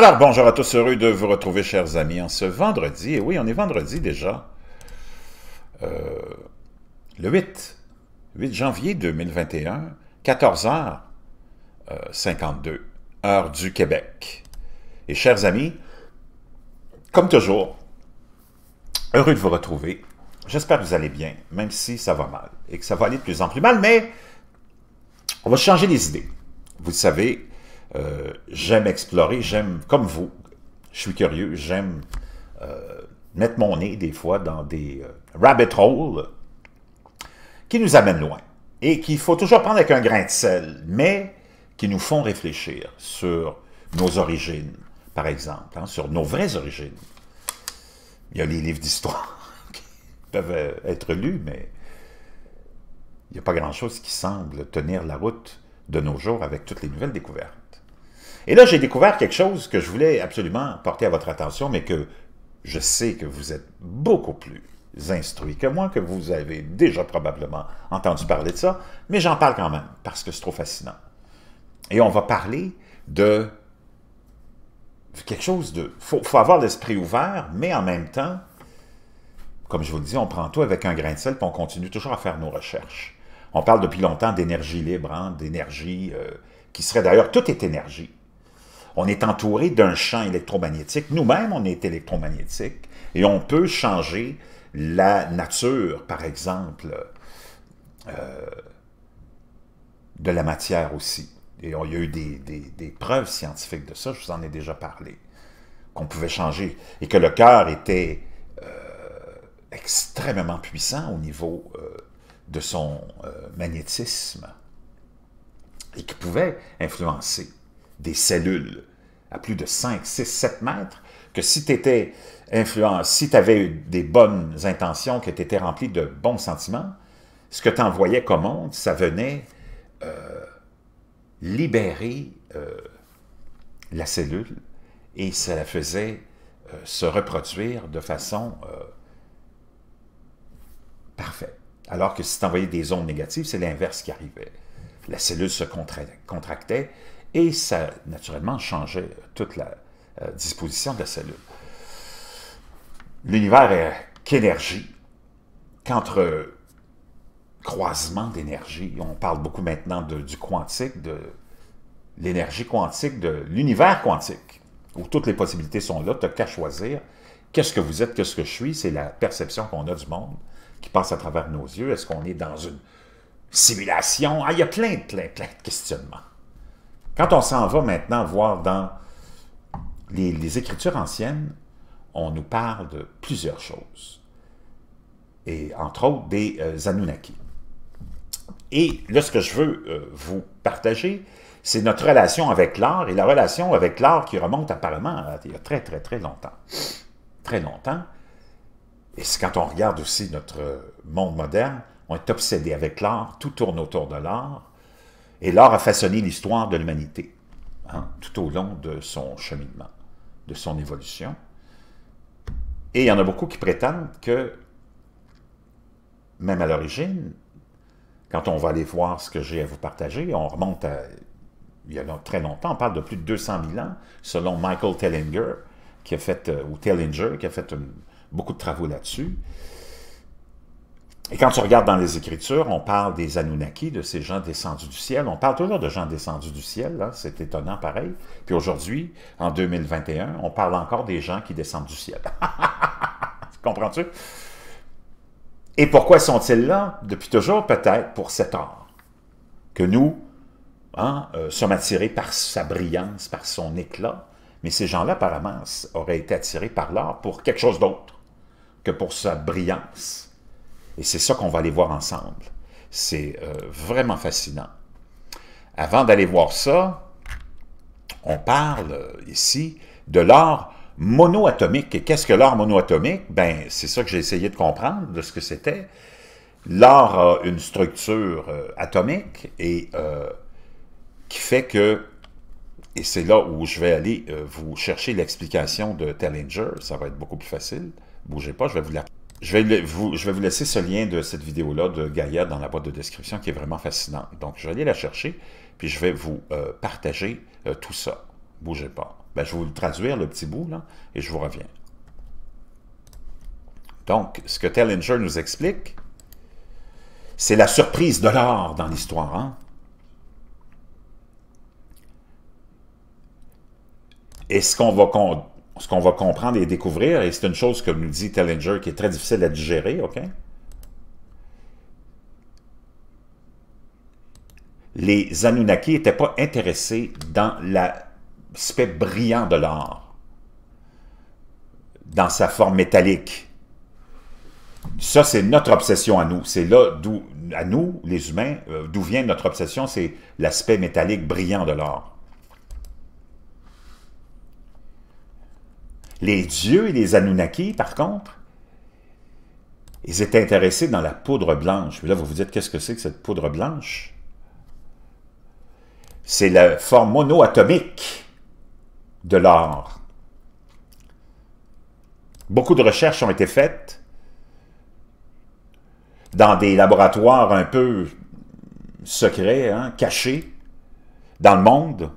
Alors, bonjour à tous, heureux de vous retrouver, chers amis, en ce vendredi. Et oui, on est vendredi déjà. Euh, le 8, 8 janvier 2021, 14h52, euh, heure du Québec. Et chers amis, comme toujours, heureux de vous retrouver. J'espère que vous allez bien, même si ça va mal et que ça va aller de plus en plus mal, mais on va changer les idées. Vous savez, euh, j'aime explorer, j'aime, comme vous, je suis curieux, j'aime euh, mettre mon nez des fois dans des euh, rabbit holes qui nous amènent loin et qu'il faut toujours prendre avec un grain de sel, mais qui nous font réfléchir sur nos origines, par exemple, hein, sur nos vraies origines. Il y a les livres d'histoire qui peuvent être lus, mais il n'y a pas grand-chose qui semble tenir la route de nos jours avec toutes les nouvelles découvertes. Et là, j'ai découvert quelque chose que je voulais absolument porter à votre attention, mais que je sais que vous êtes beaucoup plus instruits que moi, que vous avez déjà probablement entendu parler de ça, mais j'en parle quand même, parce que c'est trop fascinant. Et on va parler de quelque chose de... Il faut, avoir l'esprit ouvert, mais en même temps, comme je vous le dis, on prend tout avec un grain de sel, puis on continue toujours à faire nos recherches. On parle depuis longtemps d'énergie libre, hein, d'énergie euh, qui serait d'ailleurs, tout est énergie on est entouré d'un champ électromagnétique. Nous-mêmes, on est électromagnétique et on peut changer la nature, par exemple, euh, de la matière aussi. Et il y a eu des, preuves scientifiques de ça, je vous en ai déjà parlé, qu'on pouvait changer et que le cœur était euh, extrêmement puissant au niveau euh, de son magnétisme et qui pouvait influencer des cellules à plus de 5, 6, 7 mètres, que si tu étais influencé si tu avais des bonnes intentions, que tu étais rempli de bons sentiments, ce que tu envoyais comme onde, ça venait euh, libérer euh, la cellule et ça la faisait euh, se reproduire de façon parfaite. Alors que si tu envoyais des ondes négatives, c'est l'inverse qui arrivait. La cellule se contractait et ça, naturellement, changeait euh, toute la euh, disposition de la cellule. L'univers est qu'énergie, qu'entre euh, croisement d'énergie, on parle beaucoup maintenant du quantique, de l'énergie quantique, de l'univers quantique, où toutes les possibilités sont là, tu n'as qu'à choisir. Qu'est-ce que vous êtes, qu'est-ce que je suis, c'est la perception qu'on a du monde qui passe à travers nos yeux. Est-ce qu'on est dans une simulation? Ah, il y a plein, plein, plein de questionnements. Quand on s'en va maintenant voir dans les, Écritures anciennes, on nous parle de plusieurs choses, et entre autres des euh, Anunnaki. Et là, ce que je veux euh, vous partager, c'est notre relation avec l'art, et la relation avec l'art qui remonte apparemment à, il très, très, très longtemps. Très longtemps. Et c'est quand on regarde aussi notre euh, monde moderne, on est obsédé avec l'art, tout tourne autour de l'art, et l'art a façonné l'histoire de l'humanité hein, tout au long de son cheminement, de son évolution. Et il y en a beaucoup qui prétendent que, même à l'origine, quand on va aller voir ce que j'ai à vous partager, on remonte à il y a très longtemps, on parle de plus de 200 000 ans, selon Michael Tellinger, qui a fait, euh, ou Tellinger, qui a fait beaucoup de travaux là-dessus. Et quand tu regardes dans les Écritures, on parle des Anunnaki, de ces gens descendus du ciel. On parle toujours de gens descendus du ciel, hein. c'est étonnant pareil. Puis aujourd'hui, en 2021, on parle encore des gens qui descendent du ciel. Comprends-tu? Et pourquoi sont-ils là? Depuis toujours, peut-être, pour cet or que nous hein, euh, sommes attirés par sa brillance, par son éclat. Mais ces gens-là, apparemment, auraient été attirés par l'art pour quelque chose d'autre que pour sa brillance et c'est ça qu'on va aller voir ensemble. C'est euh, vraiment fascinant. Avant d'aller voir ça, on parle euh, ici de l'art monoatomique. Et qu'est-ce que l'art monoatomique? Ben, c'est ça que j'ai essayé de comprendre, de ce que c'était. L'art a une structure euh, atomique et qui fait que, et c'est là où je vais aller vous chercher l'explication de Tellinger, ça va être beaucoup plus facile. Bougez pas, je vais vous la... Je vais, vous, laisser ce lien de cette vidéo-là de Gaïa dans la boîte de description qui est vraiment fascinant. Donc, je vais aller la chercher, puis je vais vous euh, partager euh, tout ça. Bougez pas. Ben, je vais vous le traduire, le petit bout, là, et je vous reviens. Donc, ce que Tellinger nous explique, c'est la surprise de l'art dans l'histoire. est hein? ce qu'on va ce qu'on va comprendre et découvrir, et c'est une chose, que nous dit Tellinger, qui est très difficile à digérer, OK? Les Anunnaki n'étaient pas intéressés dans l'aspect brillant de l'or, dans sa forme métallique. Ça, c'est notre obsession à nous. C'est là d'où, à nous, les humains, euh, d'où vient notre obsession, c'est l'aspect métallique brillant de l'or. Les dieux et les Anunnaki, par contre, ils étaient intéressés dans la poudre blanche. Mais là, vous vous dites, qu'est-ce que c'est que cette poudre blanche? C'est la forme monoatomique de l'or. Beaucoup de recherches ont été faites dans des laboratoires un peu secrets, hein, cachés, dans le monde,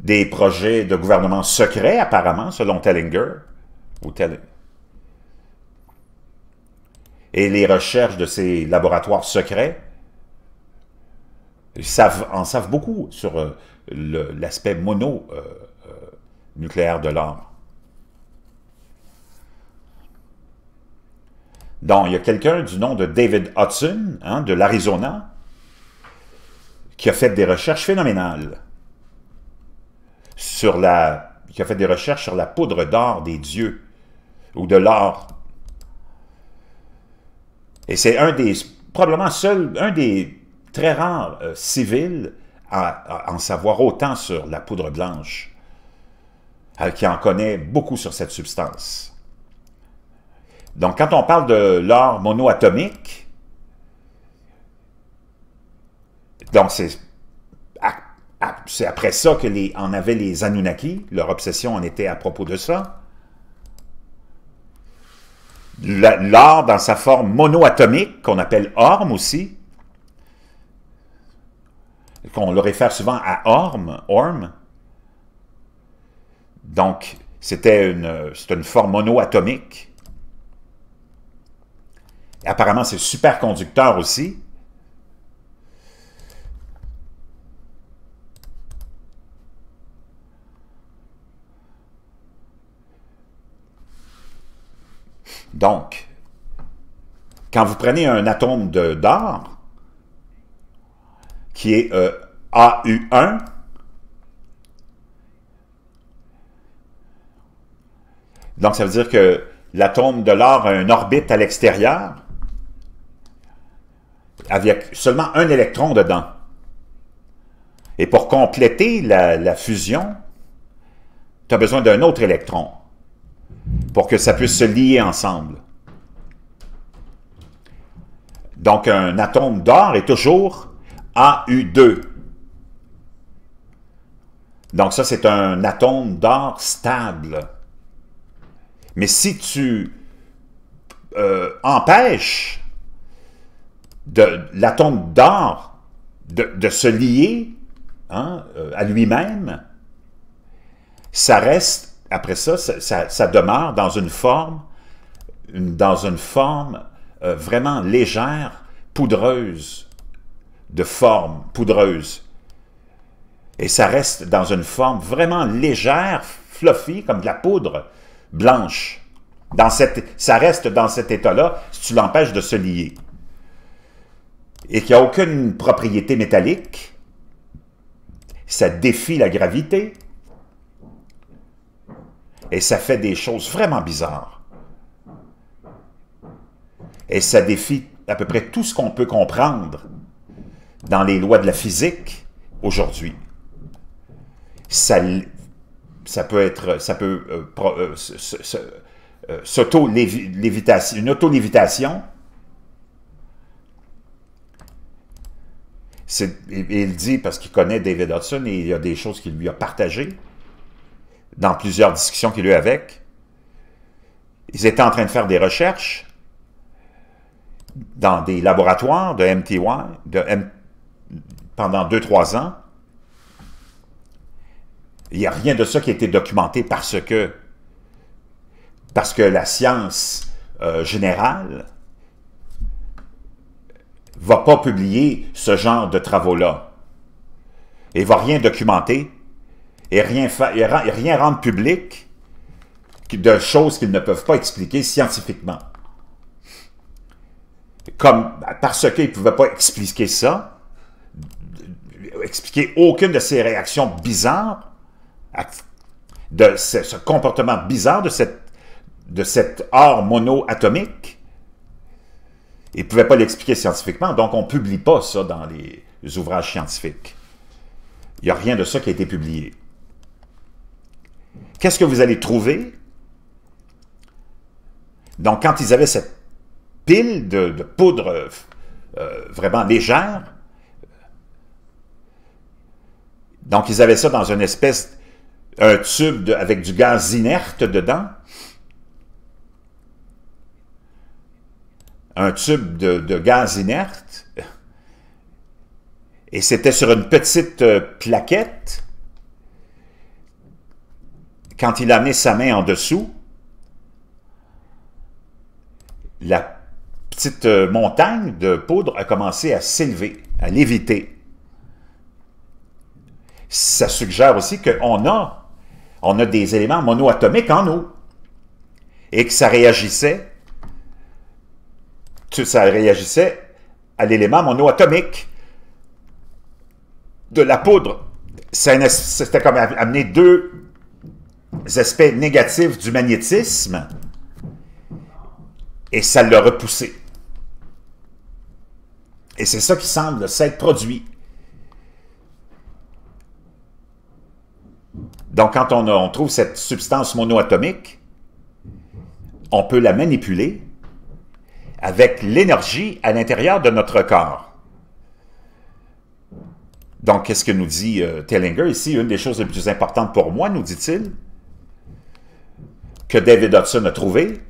des projets de gouvernement secrets, apparemment, selon Tellinger. et les recherches de ces laboratoires secrets savent, en savent beaucoup sur euh, l'aspect mono-nucléaire euh, euh, de l'arme. Donc, il y a quelqu'un du nom de David Hudson, hein, de l'Arizona, qui a fait des recherches phénoménales sur la, qui a fait des recherches sur la poudre d'or des dieux, ou de l'or. Et c'est un des, probablement seul, un des très rares euh, civils à, en savoir autant sur la poudre blanche, euh, qui en connaît beaucoup sur cette substance. Donc, quand on parle de l'or monoatomique, donc c'est ah, c'est après ça que les, en avaient les Anunnaki. Leur obsession en était à propos de ça. L'or dans sa forme monoatomique, qu'on appelle orme aussi, qu'on le réfère souvent à orme, orme. Donc, c'était une, une forme monoatomique. Apparemment, c'est superconducteur aussi. Donc, quand vous prenez un atome d'or, qui est euh, AU1, donc ça veut dire que l'atome de l'or a une orbite à l'extérieur, avec seulement un électron dedans. Et pour compléter la, la fusion, tu as besoin d'un autre électron pour que ça puisse se lier ensemble. Donc, un atome d'or est toujours AU2. Donc, ça, c'est un atome d'or stable. Mais si tu euh, empêches l'atome d'or de, se lier hein, euh, à lui-même, ça reste après ça, ça, demeure dans une forme, dans une forme euh, vraiment légère, poudreuse, de forme poudreuse. Et ça reste dans une forme vraiment légère, fluffy, comme de la poudre blanche. Dans cette, ça reste dans cet état-là si tu l'empêches de se lier. Et qui a aucune propriété métallique, ça défie la gravité, et ça fait des choses vraiment bizarres. Et ça défie à peu près tout ce qu'on peut comprendre dans les lois de la physique aujourd'hui. Ça, ça peut être, ça peut euh, euh, euh, sauto une auto-lévitation. Il, il dit, parce qu'il connaît David Hudson et il y a des choses qu'il lui a partagées, dans plusieurs discussions qu'il a eues avec. Ils étaient en train de faire des recherches dans des laboratoires de MTY pendant 2-3 ans. Il n'y a rien de ça qui a été documenté parce que, parce que la science euh, générale ne va pas publier ce genre de travaux-là et va rien documenter et rien, rien rendre public de choses qu'ils ne peuvent pas expliquer scientifiquement. Comme, parce qu'ils ne pouvaient pas expliquer ça, expliquer aucune de ces réactions bizarres, de ce, comportement bizarre de cette, de cette or monoatomique, ils ne pouvaient pas l'expliquer scientifiquement, donc on ne publie pas ça dans les ouvrages scientifiques. Il n'y a rien de ça qui a été publié. Qu'est-ce que vous allez trouver? Donc, quand ils avaient cette pile de, poudre euh, euh, vraiment légère, donc ils avaient ça dans une espèce, un tube avec du gaz inerte dedans, un tube de gaz inerte, et c'était sur une petite euh, plaquette, quand il a amené sa main en dessous, la petite euh, montagne de poudre a commencé à s'élever, à léviter. Ça suggère aussi qu'on a, on a des éléments monoatomiques en nous et que ça réagissait, ça réagissait à l'élément monoatomique de la poudre. C'était comme amener deux aspects négatifs du magnétisme et ça l'a repoussé. Et c'est ça qui semble s'être produit. Donc, quand on, on trouve cette substance monoatomique, on peut la manipuler avec l'énergie à l'intérieur de notre corps. Donc, qu'est-ce que nous dit euh, Tellinger ici? Une des choses les plus importantes pour moi, nous dit-il, que David Hudson a trouvé.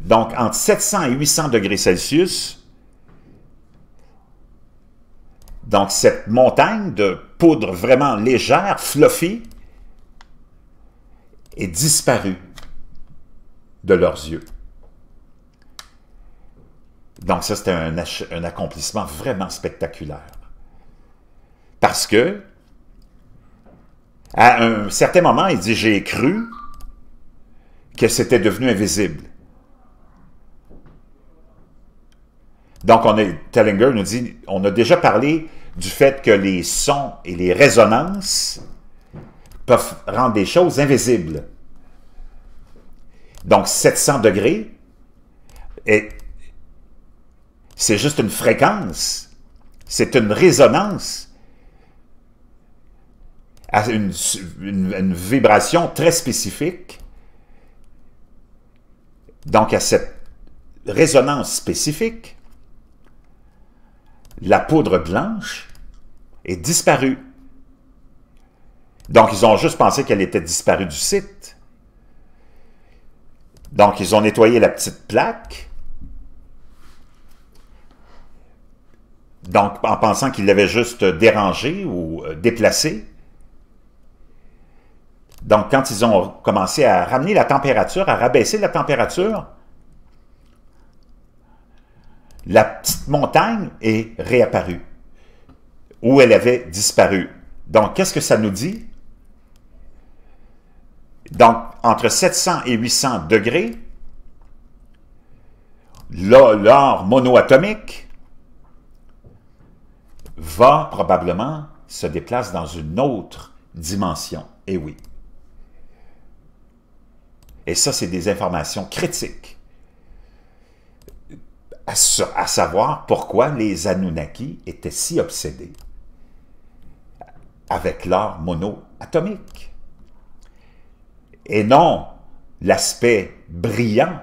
Donc, entre 700 et 800 degrés Celsius, donc cette montagne de poudre vraiment légère, fluffy, est disparue de leurs yeux. Donc ça, c'était un, accomplissement vraiment spectaculaire. Parce que à un certain moment, il dit, j'ai cru que c'était devenu invisible. Donc, on est, Tellinger nous dit, on a déjà parlé du fait que les sons et les résonances peuvent rendre des choses invisibles. Donc, 700 degrés, c'est juste une fréquence, c'est une résonance à une, vibration très spécifique, donc à cette résonance spécifique, la poudre blanche est disparue. Donc, ils ont juste pensé qu'elle était disparue du site. Donc, ils ont nettoyé la petite plaque. Donc, en pensant qu'ils l'avaient juste dérangée ou euh, déplacée. Donc, quand ils ont commencé à ramener la température, à rabaisser la température, la petite montagne est réapparue, où elle avait disparu. Donc, qu'est-ce que ça nous dit? Donc, entre 700 et 800 degrés, l'or monoatomique va probablement se déplacer dans une autre dimension. Et eh oui. Et ça, c'est des informations critiques. À, savoir pourquoi les Anunnaki étaient si obsédés avec l'art monoatomique. Et non l'aspect brillant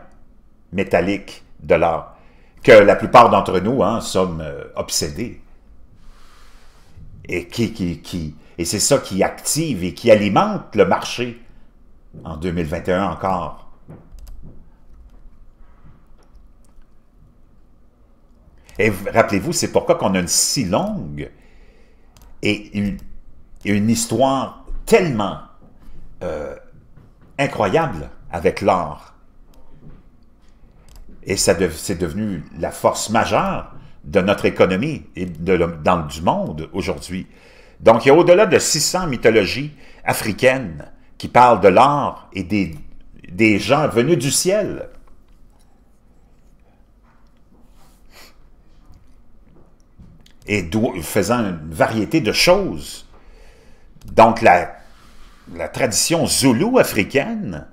métallique de l'art que la plupart d'entre nous hein, sommes euh, obsédés. Et, qui, qui, qui, et c'est ça qui active et qui alimente le marché en 2021 encore. Et rappelez-vous, c'est pourquoi qu'on a une si longue et une, histoire tellement euh, incroyable avec l'art. Et ça c'est devenu la force majeure de notre économie et de, dans, du monde aujourd'hui. Donc, il y a au-delà de 600 mythologies africaines qui parle de l'art et des, gens venus du ciel. Et faisant une variété de choses. Donc la, la tradition zoulou africaine,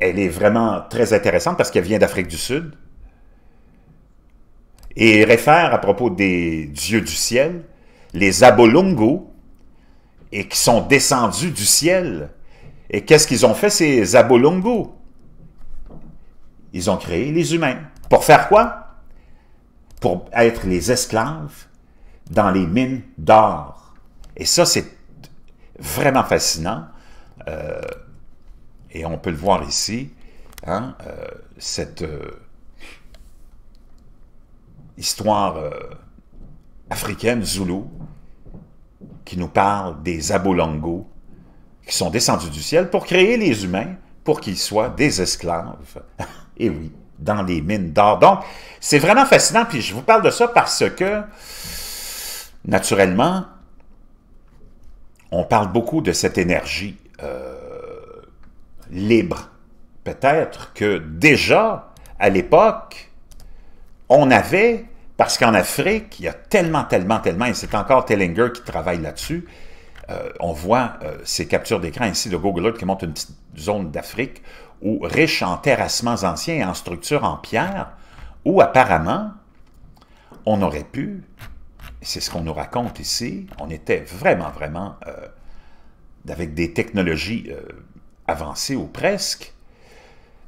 elle est vraiment très intéressante parce qu'elle vient d'Afrique du Sud. Et réfère à propos des dieux du ciel, les Abolungo et qui sont descendus du ciel. Et qu'est-ce qu'ils ont fait, ces Abolungos? Ils ont créé les humains. Pour faire quoi? Pour être les esclaves dans les mines d'or. Et ça, c'est vraiment fascinant. Euh, et on peut le voir ici, hein, euh, cette euh, histoire africaine, Zoulou, qui nous parle des abolongos qui sont descendus du ciel pour créer les humains, pour qu'ils soient des esclaves. Et eh oui, dans les mines d'or. Donc, c'est vraiment fascinant, puis je vous parle de ça parce que, naturellement, on parle beaucoup de cette énergie euh, libre. Peut-être que déjà, à l'époque, on avait parce qu'en Afrique, il y a tellement, tellement, tellement, et c'est encore Tellinger qui travaille là-dessus, euh, on voit euh, ces captures d'écran ici de Google Earth qui montrent une petite zone d'Afrique où, riche en terrassements anciens et en structures en pierre, où apparemment, on aurait pu, c'est ce qu'on nous raconte ici, on était vraiment, vraiment, euh, avec des technologies avancées ou presque,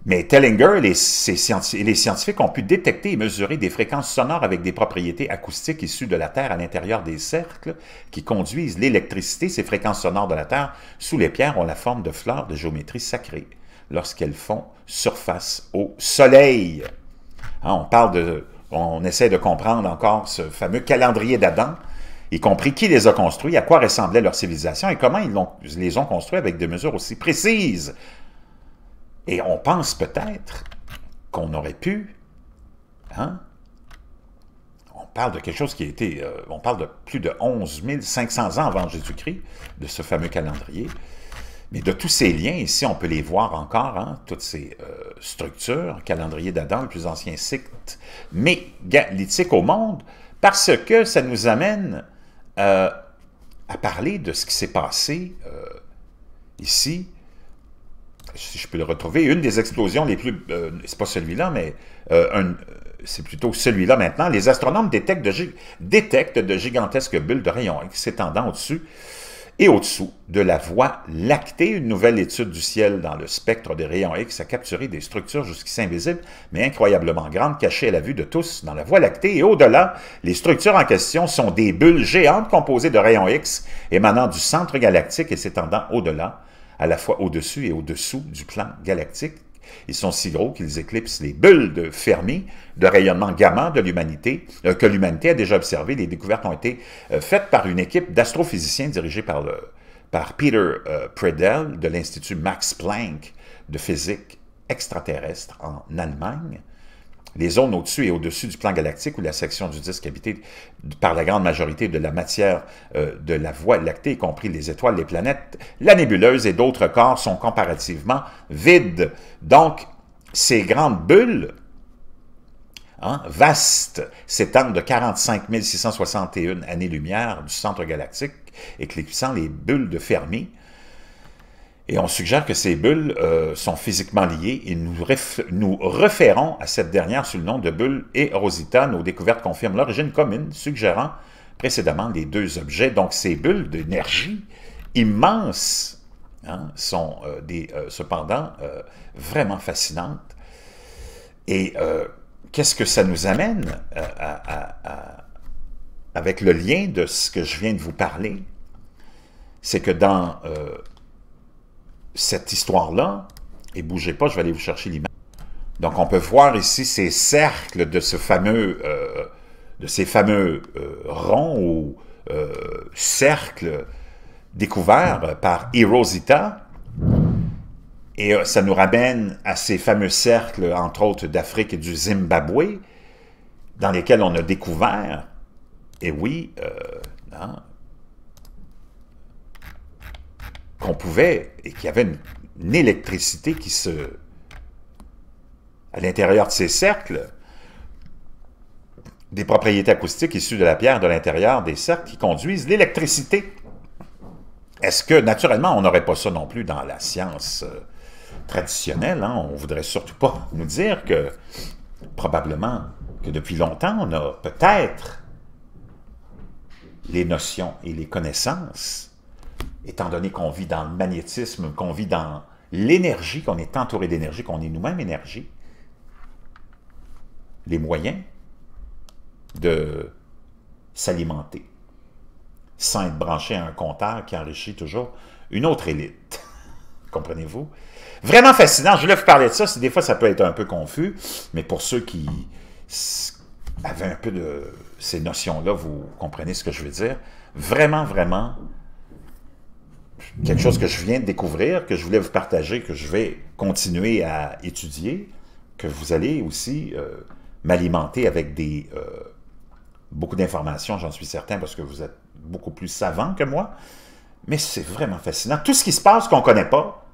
mais Tellinger et les, scientifiques ont pu détecter et mesurer des fréquences sonores avec des propriétés acoustiques issues de la Terre à l'intérieur des cercles qui conduisent l'électricité, ces fréquences sonores de la Terre, sous les pierres ont la forme de fleurs de géométrie sacrée lorsqu'elles font surface au Soleil. Hein, on parle de... On essaie de comprendre encore ce fameux calendrier d'Adam, y compris qui les a construits, à quoi ressemblait leur civilisation et comment ils, ils les ont construits avec des mesures aussi précises et on pense peut-être qu'on aurait pu, hein? on parle de quelque chose qui a été, euh, on parle de plus de 11 500 ans avant Jésus-Christ, de ce fameux calendrier, mais de tous ces liens, ici, on peut les voir encore, hein, toutes ces euh, structures, calendrier d'Adam, le plus ancien site mégalithique au monde, parce que ça nous amène euh, à parler de ce qui s'est passé ici si je peux le retrouver, une des explosions les plus... Euh, c'est pas celui-là, mais euh, c'est plutôt celui-là maintenant. Les astronomes détectent détectent de gigantesques bulles de rayons X s'étendant au-dessus et au-dessous de la Voie lactée. Une nouvelle étude du ciel dans le spectre des rayons X a capturé des structures jusqu'ici invisibles, mais incroyablement grandes, cachées à la vue de tous dans la Voie lactée. Et au-delà, les structures en question sont des bulles géantes composées de rayons X émanant du centre galactique et s'étendant au-delà à la fois au-dessus et au-dessous du plan galactique. Ils sont si gros qu'ils éclipsent les bulles de Fermi, de rayonnement gamma de l'humanité, euh, que l'humanité a déjà observé. Les découvertes ont été euh, faites par une équipe d'astrophysiciens dirigée par, Peter euh, de l'Institut Max Planck de physique extraterrestre en Allemagne les zones au-dessus et au-dessus du plan galactique ou la section du disque habitée par la grande majorité de la matière euh, de la Voie lactée, y compris les étoiles, les planètes, la nébuleuse et d'autres corps sont comparativement vides. Donc, ces grandes bulles hein, vastes s'étendent de 45 661 années-lumière du centre galactique, éclipsant les bulles de Fermi, et on suggère que ces bulles euh, sont physiquement liées et nous, nous référons à cette dernière sous le nom de Bulles et Rosita. Nos découvertes confirment l'origine commune, suggérant précédemment les deux objets. Donc ces bulles d'énergie immenses hein, sont euh, euh, cependant vraiment fascinantes. Et qu'est-ce que ça nous amène avec le lien de ce que je viens de vous parler? C'est que dans cette histoire-là, et bougez pas, je vais aller vous chercher l'image. Donc on peut voir ici ces cercles de ce fameux, euh, de ces fameux euh, ronds ou euh, cercles découverts par Hirosita. Et ça nous ramène à ces fameux cercles, entre autres d'Afrique et du Zimbabwe, dans lesquels on a découvert, et oui, non, hein, qu'on pouvait, et qu'il y avait une, électricité qui se... à l'intérieur de ces cercles, des propriétés acoustiques issues de la pierre de l'intérieur des cercles qui conduisent l'électricité. Est-ce que, naturellement, on n'aurait pas ça non plus dans la science euh, traditionnelle? Hein? On ne voudrait surtout pas nous dire que, probablement, que depuis longtemps, on a peut-être les notions et les connaissances étant donné qu'on vit dans le magnétisme, qu'on vit dans l'énergie, qu'on est entouré d'énergie, qu'on est nous-mêmes énergie, les moyens de s'alimenter sans être branché à un compteur qui enrichit toujours une autre élite. Comprenez-vous? Vraiment fascinant. Je voulais vous parler de ça. Des fois, ça peut être un peu confus, mais pour ceux qui avaient un peu de ces notions-là, vous comprenez ce que je veux dire. Vraiment, vraiment quelque chose que je viens de découvrir, que je voulais vous partager, que je vais continuer à étudier, que vous allez aussi euh, m'alimenter avec des euh, beaucoup d'informations, j'en suis certain, parce que vous êtes beaucoup plus savant que moi. Mais c'est vraiment fascinant. Tout ce qui se passe qu'on ne connaît pas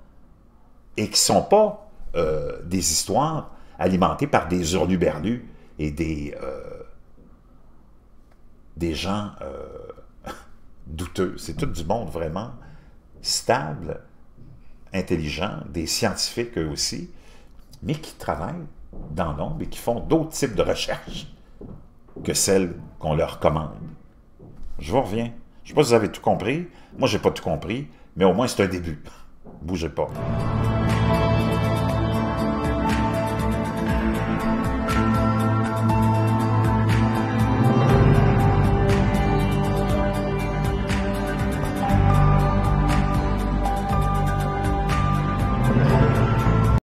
et qui ne sont pas euh, des histoires alimentées par des hurluberlus et des, des gens douteux. C'est tout du monde vraiment stables, intelligents, des scientifiques eux aussi, mais qui travaillent dans l'ombre et qui font d'autres types de recherches que celles qu'on leur commande. Je vous reviens. Je ne sais pas si vous avez tout compris. Moi, je n'ai pas tout compris, mais au moins, c'est un début. Bougez pas.